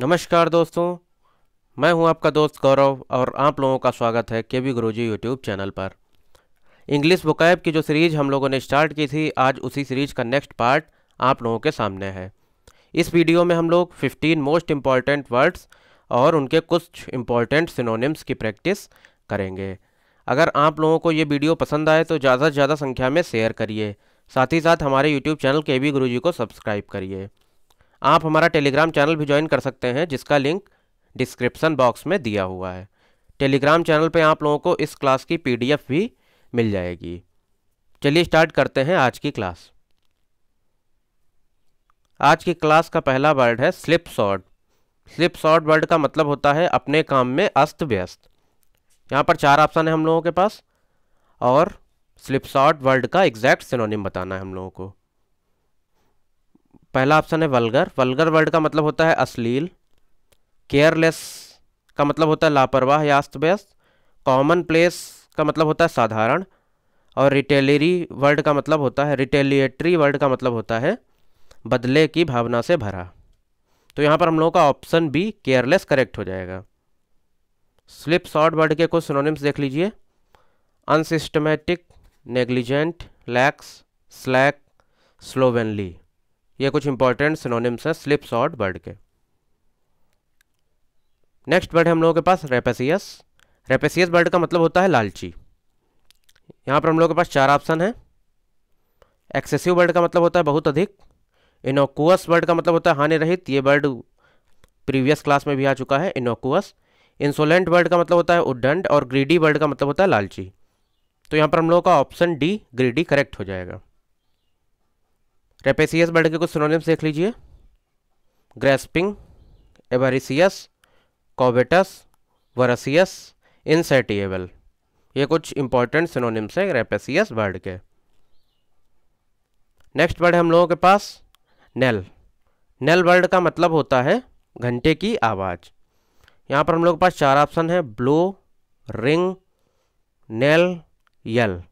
नमस्कार दोस्तों मैं हूं आपका दोस्त गौरव और आप लोगों का स्वागत है K B Guruji YouTube channel पर इंग्लिश बुक़ैब की जो सीरीज़ हम लोगों ने स्टार्ट की थी आज उसी सीरीज़ का नेक्स्ट पार्ट आप लोगों के सामने है इस वीडियो में हम लोग 15 मोस्ट इम्पॉर्टेंट वर्ड्स और उनके कुछ इम्पॉर्टेंट सिनोनिम्स की प्रैक्टिस करेंगे अगर आप लोगों को ये वीडियो पसंद आए तो ज़्यादा से ज़्यादा संख्या में शेयर करिए साथ ही साथ हमारे यूट्यूब चैनल के वी गुरु को सब्सक्राइब करिए आप हमारा टेलीग्राम चैनल भी ज्वाइन कर सकते हैं जिसका लिंक डिस्क्रिप्सन बॉक्स में दिया हुआ है टेलीग्राम चैनल पर आप लोगों को इस क्लास की पी भी मिल जाएगी चलिए स्टार्ट करते हैं आज की क्लास आज की क्लास का पहला वर्ड है slipshod slipshod word का मतलब होता है अपने काम में अस्त व्यस्त यहाँ पर चार ऑप्शन है हम लोगों के पास और स्लिप शॉर्ट वर्ड का एग्जैक्ट सिनोनिम बताना है हम लोगों को पहला ऑप्शन है वल्गर वल्गर वर्ड का मतलब होता है अश्लील केयरलेस का मतलब होता है लापरवाह या अस्त व्यस्त कॉमन प्लेस का मतलब होता है साधारण और रिटेलरी वर्ड का मतलब होता है रिटेलिएटरी वर्ड का मतलब होता है बदले की भावना से भरा तो यहाँ पर हम लोगों का ऑप्शन बी केयरलेस करेक्ट हो जाएगा स्लिप शॉर्ट वर्ड के कुछ सिनोनिम्स देख लीजिए unsystematic negligent lax slack slovenly ये कुछ इंपॉर्टेंट सिनोनिम्स हैं स्लिप शॉर्ट बर्ड के नेक्स्ट बर्ड है हम लोगों के पास रेपेसियस रेपेसियस बर्ड का मतलब होता है लालची यहाँ पर हम लोगों के पास चार ऑप्शन हैं एक्सेसिव बर्ड का मतलब होता है बहुत अधिक इनोकुअस बर्ड का मतलब होता है हानि रहित ये बर्ड प्रीवियस क्लास में भी आ चुका है इनोकुअस इंसोलेंट बर्ड का मतलब होता है उड्डंड और ग्रीडी बर्ड का मतलब होता है लालची तो यहाँ पर हम लोगों का ऑप्शन डी ग्रीडी करेक्ट हो जाएगा रेपेसियस बर्ड के कुछ सिनोनिम्स देख लीजिए ग्रेस्पिंग एवरिसियस कोबेटस वरसियस इनसेटिएबल ये कुछ इंपॉर्टेंट सिनोनिम्स हैं रेपेसियस बर्ड के नेक्स्ट वर्ड हम लोगों के पास नेल नेल वर्ड का मतलब होता है घंटे की आवाज़ यहाँ पर हम लोग के पास चार ऑप्शन है blow ring nail yell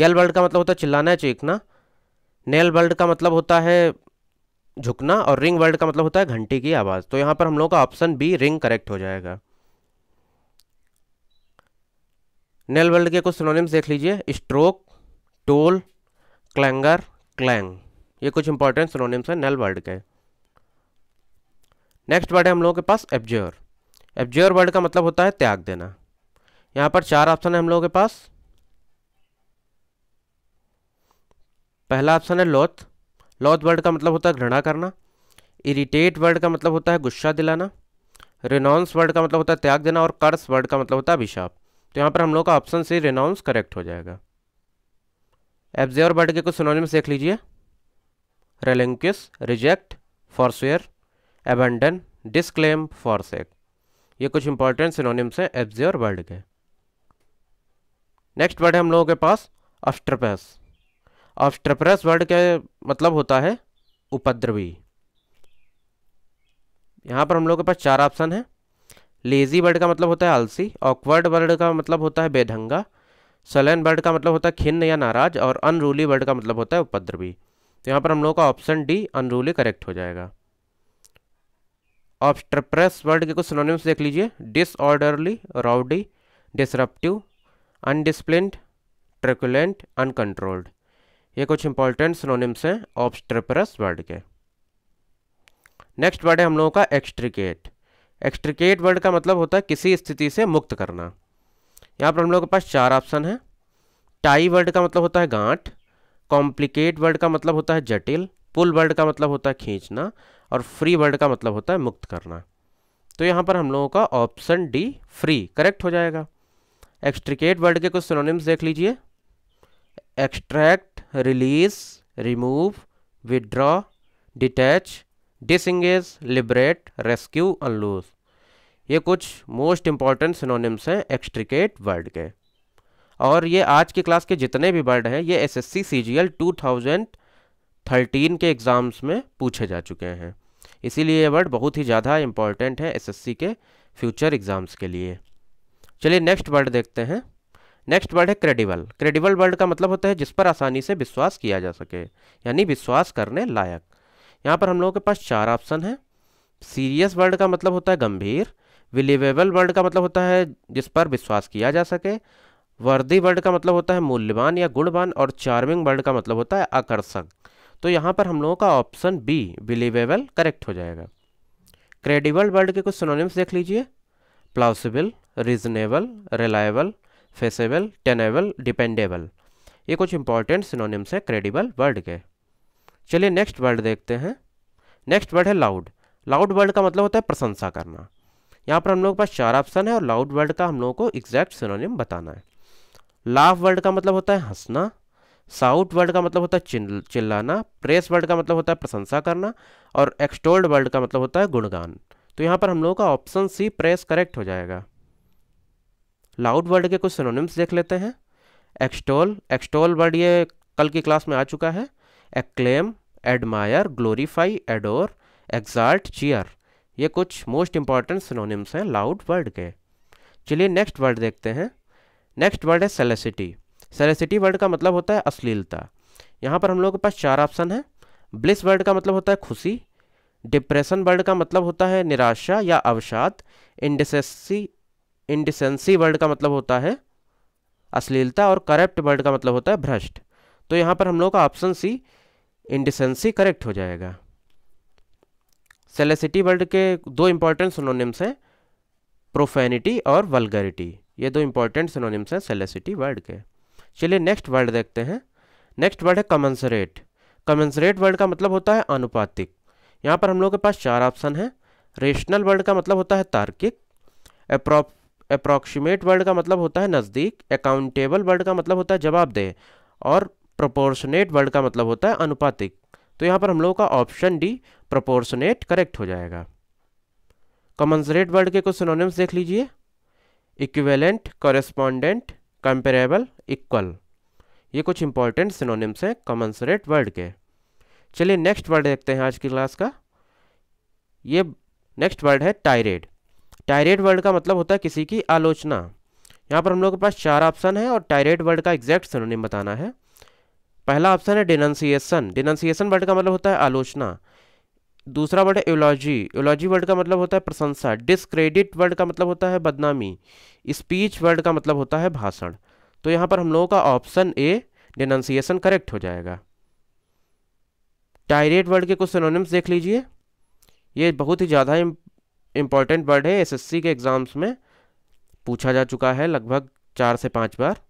yell word का मतलब होता है चिल्लाना चीखना नेल वर्ल्ड का मतलब होता है झुकना और रिंग वर्ल्ड का मतलब होता है घंटी की आवाज़ तो यहाँ पर हम लोग का ऑप्शन बी रिंग करेक्ट हो जाएगा नेल वर्ल्ड के कुछ सिनोनिम्स देख लीजिए स्ट्रोक टोल क्लैंगर क्लैंग ये कुछ इंपॉर्टेंट सिनोनिम्स हैं नेल वर्ल्ड के नेक्स्ट वर्ड है हम लोगों के पास एब्ज्योर एब्ज्योर वर्ड का मतलब होता है त्याग देना यहाँ पर चार ऑप्शन है हम लोगों के पास पहला ऑप्शन है लौथ लौथ वर्ड का मतलब होता है घृणा करना इरिटेट वर्ड का मतलब होता है गुस्सा दिलाना रेनाउंस वर्ड का मतलब होता है त्याग देना और कर्स वर्ड का मतलब होता है अभिशाप तो यहाँ पर हम लोग का ऑप्शन सी रेनाउंस करेक्ट हो जाएगा एब्जेवर वर्ड के कुछ सिनोनिम्स देख लीजिए relinquish reject forswear abandon disclaim forsake ये कुछ इंपॉर्टेंट सिनोनिम्स हैं एब्जेयर वर्ड के नेक्स्ट वर्ड है हम लोगों के पास अस्ट्रपैस ऑफ्ट्रपरस वर्ड के मतलब होता है उपद्रवी यहाँ पर हम लोग के पास चार ऑप्शन है लेजी वर्ड का मतलब होता है आलसी ऑकवर्ड वर्ड का मतलब होता है बेढंगा सलन वर्ड का मतलब होता है खिन्न या नाराज और अनरूली वर्ड का मतलब होता है उपद्रवी तो यहाँ पर हम लोग का ऑप्शन डी अनरूली करेक्ट हो जाएगा ऑफ्ट्रप्रेस वर्ड के कुछ सिनोनिम्स देख लीजिए disorderly rowdy disruptive undisciplined truculent uncontrolled ये कुछ इंपॉर्टेंट सिनोनिम्स हैं ऑब्स्ट्रपरस वर्ड के नेक्स्ट वर्ड है हम लोगों का एक्स्ट्रिकेट एक्स्ट्रिकेट वर्ड का मतलब होता है किसी स्थिति से मुक्त करना यहाँ पर हम लोग के पास चार ऑप्शन है टाई वर्ड का मतलब होता है गांठ कॉम्प्लिकेट वर्ड का मतलब होता है जटिल पुल वर्ड का मतलब होता है खींचना और फ्री वर्ड का मतलब होता है मुक्त करना तो यहाँ पर हम लोगों का ऑप्शन डी फ्री करेक्ट हो जाएगा एक्स्ट्रिकेट वर्ड के कुछ सिनोनिम्स देख लीजिए extract release remove withdraw detach disengage liberate rescue unloose ये कुछ मोस्ट इंपॉर्टेंट सिनोनिम्स हैं एक्सट्रिकेट वर्ड के और ये आज की क्लास के जितने भी वर्ड हैं ये S S C C G L two thousand thirteen के एग्ज़ाम्स में पूछे जा चुके हैं इसीलिए ये वर्ड बहुत ही ज़्यादा इम्पॉर्टेंट है एस एस सी के फ्यूचर एग्ज़ाम्स के लिए चलिए नेक्स्ट वर्ड देखते हैं नेक्स्ट वर्ड है क्रेडिबल क्रेडिबल वर्ड का मतलब होता है जिस पर आसानी से विश्वास किया जा सके यानी विश्वास करने लायक यहाँ पर हम लोगों के पास चार ऑप्शन है सीरियस वर्ड का मतलब होता है गंभीर विलीवेबल वर्ड का मतलब होता है जिस पर विश्वास किया जा सके वर्दी वर्ड का मतलब होता है मूल्यवान या गुणवान और चार्मिंग वर्ड का मतलब होता है आकर्षक तो यहाँ पर हम लोगों का ऑप्शन बी बिलीवेबल करेक्ट हो जाएगा क्रेडिबल वर्ड के कुछ सोनोनिम्स देख लीजिए plausible reasonable reliable feasible tenable dependable ये कुछ इंपॉर्टेंट सिनोनिम्स हैं क्रेडिबल वर्ड के चलिए नेक्स्ट वर्ड देखते हैं नेक्स्ट वर्ड है लाउड लाउड वर्ड का मतलब होता है प्रशंसा करना यहाँ पर हम लोग के पास चार ऑप्शन है और लाउड वर्ड का हम लोगों को एग्जैक्ट सिनोनिम बताना है लाफ वर्ड का मतलब होता है हंसना साउट वर्ड का मतलब होता है चिल्लाना प्रेस वर्ड का मतलब होता है प्रशंसा करना और एक्सटोल्ड वर्ड का मतलब होता है गुणगान तो यहाँ पर हम लोगों का ऑप्शन सी प्रेस करेक्ट हो जाएगा लाउड वर्ड के कुछ सिनोनिम्स देख लेते हैं एक्सटोल एक्सटोल वर्ड ये कल की क्लास में आ चुका है acclaim admire glorify adore exalt cheer ये कुछ मोस्ट इंपॉर्टेंट सिनोनिम्स हैं लाउड वर्ड के चलिए नेक्स्ट वर्ड देखते हैं नेक्स्ट वर्ड है सेलेसिटी सेलेसिटी वर्ड का मतलब होता है अश्लीलता यहाँ पर हम लोगों के पास चार ऑप्शन है ब्लिस वर्ड का मतलब होता है खुशी डिप्रेशन वर्ड का मतलब होता है निराशा या अवसाद इंडिसेसी इंडिसेंसी वर्ड का मतलब होता है अश्लीलता और करप्ट वर्ड का मतलब होता है भ्रष्ट तो यहाँ पर हम लोग का ऑप्शन सी इंडिसेंसी करेक्ट हो जाएगा सेलेसिटी वर्ड के दो इंपॉर्टेंट सोनोनिम्स हैं प्रोफेनिटी और वलगरिटी ये दो इंपॉर्टेंट सोनोनिम्स हैं सेलेसिटी वर्ड के चलिए नेक्स्ट वर्ड देखते हैं नेक्स्ट वर्ड है कमेंसरेट कमेंसरेट वर्ड का मतलब होता है अनुपातिक यहाँ पर हम लोग के पास चार ऑप्शन हैं रेशनल वर्ड का मतलब होता है तार्किक अप्रोप अप्रॉक्सीमेट वर्ड का मतलब होता है नज़दीक अकाउंटेबल वर्ड का मतलब होता है जवाब दे और प्रोपोर्शनेट वर्ड का मतलब होता है अनुपातिक तो यहाँ पर हम लोगों का ऑप्शन डी प्रोपोर्शनेट करेक्ट हो जाएगा कॉमन्सरेट वर्ड के कुछ सिनोनिम्स देख लीजिए इक्वेलेंट कॉरेस्पॉन्डेंट कंपेरेबल इक्वल ये कुछ इंपॉर्टेंट सिनोनिम्स हैं कॉमन्सरेट वर्ड के चलिए नेक्स्ट वर्ड देखते हैं आज की क्लास का ये नेक्स्ट वर्ड है टायरेड टायरेट वर्ड का मतलब होता है किसी की आलोचना यहाँ पर हम लोग के पास चार ऑप्शन है और टायरेट वर्ड का एग्जैक्ट सिनोनिम बताना है पहला ऑप्शन है डिनंसिएसन डिनंसिएसन वर्ड का मतलब होता है आलोचना दूसरा वर्ड है एलॉजी एलॉजी वर्ड का मतलब होता है प्रशंसा डिसक्रेडिट वर्ड का मतलब होता है बदनामी स्पीच वर्ड का मतलब होता है भाषण तो यहाँ पर हम लोगों का ऑप्शन ए डिनंसिएसन करेक्ट हो जाएगा टायरेट वर्ड के कुछ सिनोनिम्स देख लीजिए ये बहुत ही ज़्यादा इम्पॉर्टेंट वर्ड है एसएससी के एग्ज़ाम्स में पूछा जा चुका है लगभग चार से पांच बार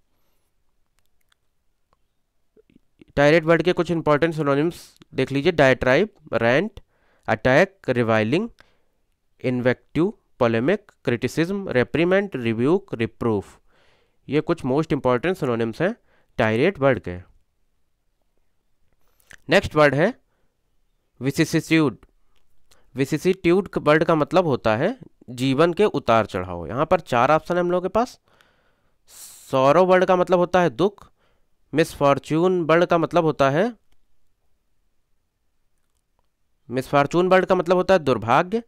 टायरेट वर्ड के कुछ इंपॉर्टेंट सोनोनिम्स देख लीजिए diatribe rant attack reviling invective polemic criticism reprimand rebuke reproof ये कुछ मोस्ट इंपॉर्टेंट सोनोनिम्स हैं टायरेट वर्ड के नेक्स्ट वर्ड है विसिसिट्यूड विसिसीट्यूड वर्ड का मतलब होता है जीवन के उतार चढ़ाव यहाँ पर चार ऑप्शन है हम लोगों के पास सौरव वर्ड का मतलब होता है दुख मिसफॉर्चून वर्ड का मतलब होता है मिसफॉर्चून वर्ड का मतलब होता है दुर्भाग्य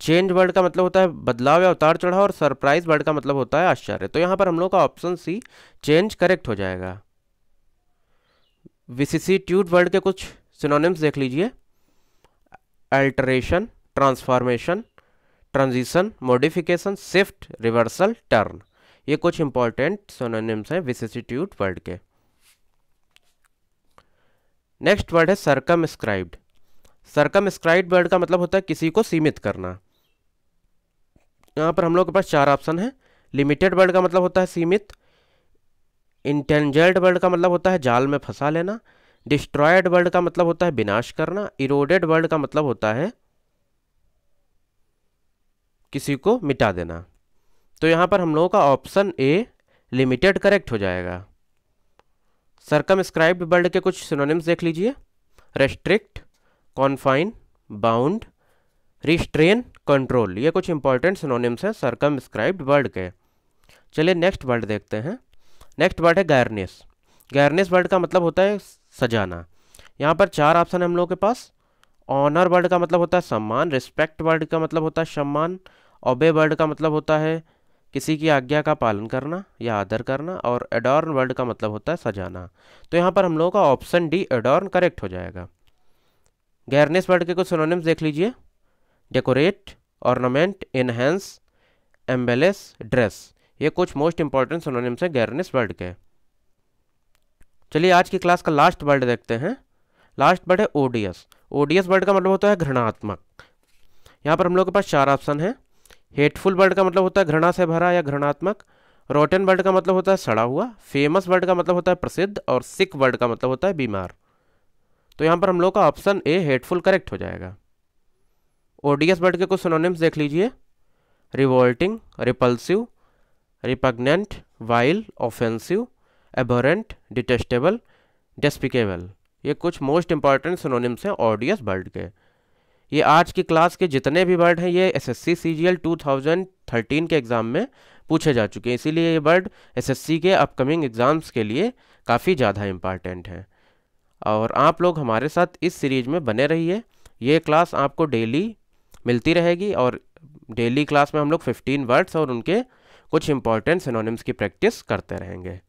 चेंज वर्ड का मतलब होता है बदलाव या उतार चढ़ाव और सरप्राइज वर्ड का मतलब होता है आश्चर्य तो यहाँ पर हम लोग का ऑप्शन सी चेंज करेक्ट हो जाएगा विसिसीट्यूड वर्ड के कुछ सिनोनिम्स देख लीजिए alteration transformation transition modification shift reversal turn ये कुछ इंपॉर्टेंट सोनोनिम्स हैं विसिटीट्यूड वर्ड के नेक्स्ट वर्ड है circumscribed circumscribed word का मतलब होता है किसी को सीमित करना यहाँ पर हम लोग के पास चार ऑप्शन है लिमिटेड वर्ड का मतलब होता है सीमित इंटेंजल्ड वर्ड का मतलब होता है जाल में फंसा लेना डिस्ट्रॉयड वर्ल्ड का मतलब होता है विनाश करना इरोडेड वर्ल्ड का मतलब होता है किसी को मिटा देना तो यहाँ पर हम लोगों का ऑप्शन ए लिमिटेड करेक्ट हो जाएगा सरकम स्क्राइब्ड वर्ल्ड के कुछ सिनोनिम्स देख लीजिए restrict confine bound restrain control ये कुछ इंपॉर्टेंट सिनोनिम्स हैं सरकम स्क्राइब्ड वर्ल्ड के चलिए नेक्स्ट वर्ड देखते हैं नेक्स्ट वर्ड है गैरनेस गैरनेस वर्ड का मतलब होता है सजाना यहाँ पर चार ऑप्शन है हम लोगों के पास ऑनर वर्ड का मतलब होता है सम्मान रिस्पेक्ट वर्ड का मतलब होता है सम्मान ओबे वर्ड का मतलब होता है किसी की आज्ञा का पालन करना या आदर करना और एडॉर्न वर्ड का मतलब होता है सजाना तो यहाँ पर हम लोगों का ऑप्शन डी एडॉर्न करेक्ट हो जाएगा गैरनेस वर्ड के कुछ सिनोनिम्स देख लीजिए decorate ornament enhance embellish dress ये कुछ मोस्ट इंपॉर्टेंट सिनोनिम्स हैं गैरनेस वर्ड के चलिए आज की क्लास का लास्ट वर्ड देखते हैं लास्ट वर्ड है ओडियस ओडियस वर्ड का मतलब होता है घृणात्मक यहाँ पर हम लोग के पास चार ऑप्शन है हेटफुल वर्ड का मतलब होता है घृणा से भरा या घृणात्मक रोटन वर्ड का मतलब होता है सड़ा हुआ फेमस वर्ड का मतलब होता है प्रसिद्ध और सिक वर्ड का मतलब होता है बीमार तो यहाँ पर हम लोग का ऑप्शन ए हेटफुल करेक्ट हो जाएगा ओडियस वर्ड के कुछ सिनोनिम्स देख लीजिए revolting repulsive repugnant vile offensive abhorrent detestable despicable ये कुछ मोस्ट इंपॉर्टेंट सिनोनिम्स हैं ऑडियस वर्ड के ये आज की क्लास के जितने भी वर्ड हैं ये एसएससी सीजीएल 2013 के एग्ज़ाम में पूछे जा चुके हैं इसीलिए ये वर्ड एसएससी के अपकमिंग एग्ज़ाम्स के लिए काफ़ी ज़्यादा इम्पॉर्टेंट हैं और आप लोग हमारे साथ इस सीरीज़ में बने रहिए ये क्लास आपको डेली मिलती रहेगी और डेली क्लास में हम लोग 15 वर्ड्स और उनके कुछ इंपॉर्टेंट सिनोनिम्स की प्रैक्टिस करते रहेंगे